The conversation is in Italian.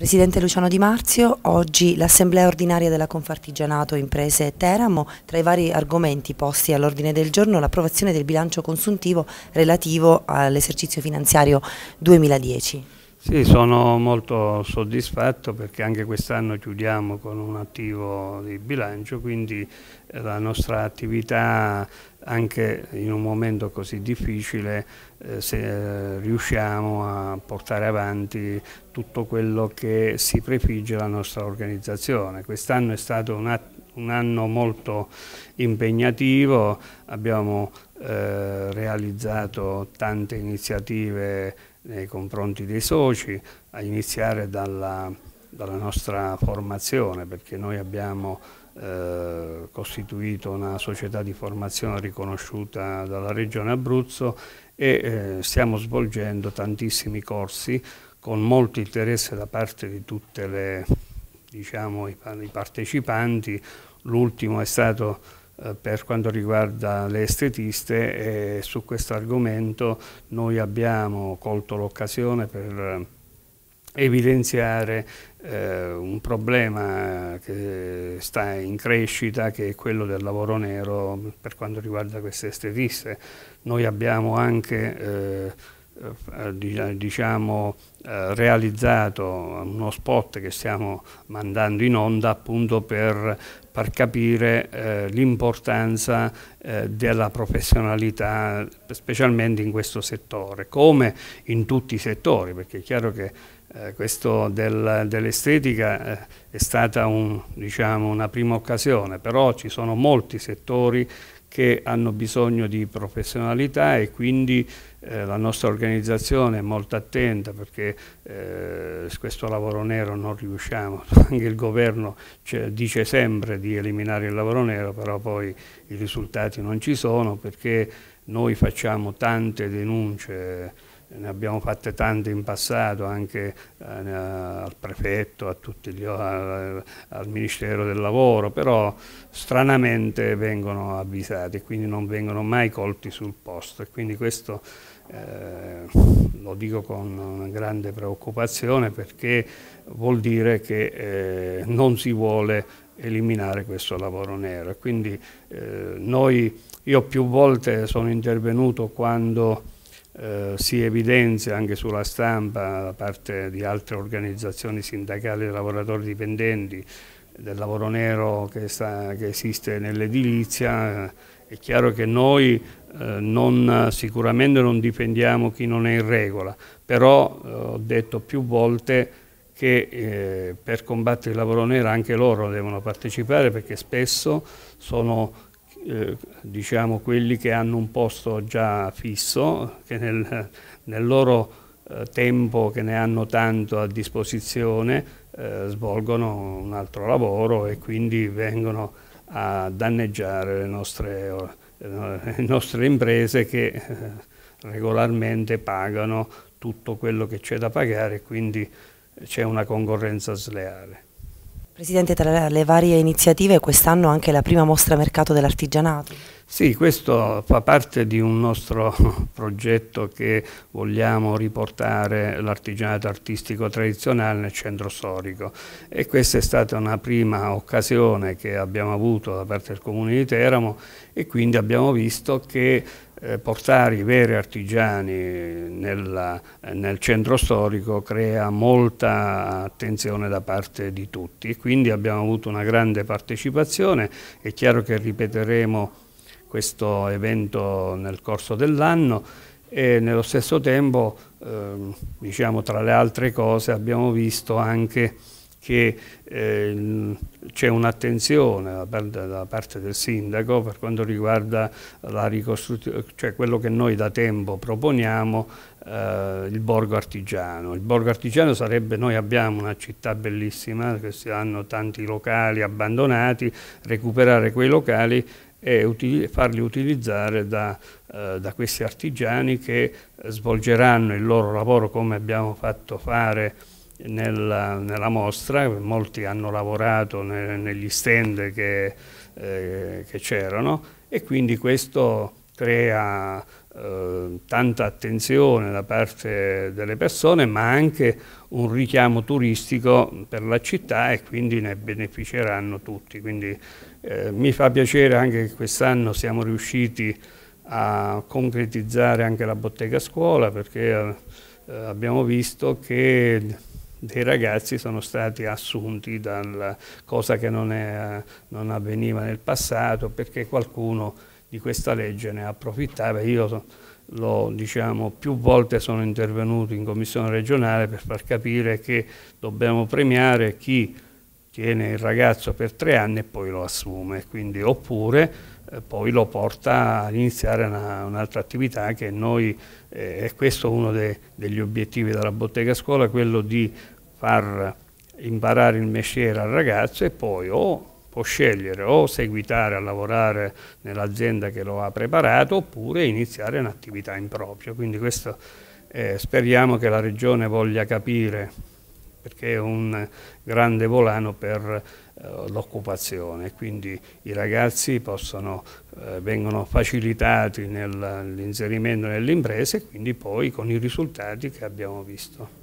Presidente Luciano Di Marzio, oggi l'Assemblea ordinaria della Confartigianato Imprese Teramo, tra i vari argomenti posti all'ordine del giorno, l'approvazione del bilancio consuntivo relativo all'esercizio finanziario 2010. Sì, sono molto soddisfatto perché anche quest'anno chiudiamo con un attivo di bilancio, quindi eh, la nostra attività anche in un momento così difficile eh, se eh, riusciamo a portare avanti tutto quello che si prefigge la nostra organizzazione. Quest'anno è stato un, un anno molto impegnativo, abbiamo eh, realizzato tante iniziative nei confronti dei soci, a iniziare dalla, dalla nostra formazione, perché noi abbiamo eh, costituito una società di formazione riconosciuta dalla Regione Abruzzo e eh, stiamo svolgendo tantissimi corsi con molto interesse da parte di tutti diciamo, i partecipanti, l'ultimo è stato eh, per quanto riguarda le estetiste e su questo argomento noi abbiamo colto l'occasione per eh, evidenziare eh, un problema che sta in crescita che è quello del lavoro nero per quanto riguarda queste estetiste. Noi abbiamo anche eh, eh, eh, diciamo, eh, realizzato uno spot che stiamo mandando in onda appunto per far capire l'importanza della professionalità specialmente in questo settore come in tutti i settori perché è chiaro che eh, questo del, dell'estetica eh, è stata un, diciamo, una prima occasione, però ci sono molti settori che hanno bisogno di professionalità e quindi eh, la nostra organizzazione è molto attenta perché eh, questo lavoro nero non riusciamo, anche il governo cioè, dice sempre di eliminare il lavoro nero, però poi i risultati non ci sono perché noi facciamo tante denunce ne abbiamo fatte tante in passato anche eh, al prefetto, gli, al, al, Ministero del Lavoro, però stranamente vengono avvisati e quindi non vengono mai colti sul posto e quindi questo eh, lo dico con una grande preoccupazione perché vuol dire che eh, non si vuole eliminare questo lavoro nero. E Quindi eh, noi, io più volte sono intervenuto quando eh, si evidenzia anche sulla stampa da parte di altre organizzazioni sindacali dei lavoratori dipendenti del lavoro nero che, sta, che esiste nell'edilizia, è chiaro che noi eh, non, sicuramente non difendiamo chi non è in regola, però eh, ho detto più volte che eh, per combattere il lavoro nero anche loro devono partecipare perché spesso sono eh, diciamo quelli che hanno un posto già fisso, che nel, nel loro eh, tempo che ne hanno tanto a disposizione eh, svolgono un altro lavoro e quindi vengono a danneggiare le nostre, eh, le nostre imprese che eh, regolarmente pagano tutto quello che c'è da pagare e quindi c'è una concorrenza sleale. Presidente, tra le varie iniziative quest'anno anche la prima mostra mercato dell'artigianato. Sì, questo fa parte di un nostro progetto che vogliamo riportare l'artigianato artistico tradizionale nel centro storico e questa è stata una prima occasione che abbiamo avuto da parte del Comune di Teramo e quindi abbiamo visto che eh, portare i veri artigiani nella, nel centro storico crea molta attenzione da parte di tutti, e quindi abbiamo avuto una grande partecipazione, è chiaro che ripeteremo questo evento nel corso dell'anno e nello stesso tempo, eh, diciamo, tra le altre cose, abbiamo visto anche che eh, c'è un'attenzione da parte del sindaco per quanto riguarda la cioè quello che noi da tempo proponiamo, eh, il borgo artigiano. Il borgo artigiano sarebbe, noi abbiamo una città bellissima, che si hanno tanti locali abbandonati, recuperare quei locali e uti farli utilizzare da, eh, da, questi artigiani che svolgeranno il loro lavoro come abbiamo fatto fare nella, nella mostra, molti hanno lavorato ne, negli stand che eh, c'erano e quindi questo crea eh, tanta attenzione da parte delle persone ma anche un richiamo turistico per la città e quindi ne beneficeranno tutti. Quindi eh, mi fa piacere anche che quest'anno siamo riusciti a concretizzare anche la bottega scuola perché eh, abbiamo visto che dei ragazzi sono stati assunti dalla cosa che non, è, non avveniva nel passato perché qualcuno di questa legge ne approfittava. Io lo, diciamo, più volte sono intervenuto in commissione regionale per far capire che dobbiamo premiare chi tiene il ragazzo per tre anni e poi lo assume, Quindi, oppure eh, poi lo porta ad iniziare un'altra un attività che noi, eh, questo è uno de, degli obiettivi della bottega scuola, quello di far imparare il mestiere al ragazzo e poi o può scegliere o seguitare a lavorare nell'azienda che lo ha preparato oppure iniziare un'attività in proprio. Quindi questo eh, speriamo che la Regione voglia capire perché è un grande volano per eh, l'occupazione, quindi i ragazzi possono, eh, vengono facilitati nell'inserimento nell nelle imprese e quindi poi con i risultati che abbiamo visto.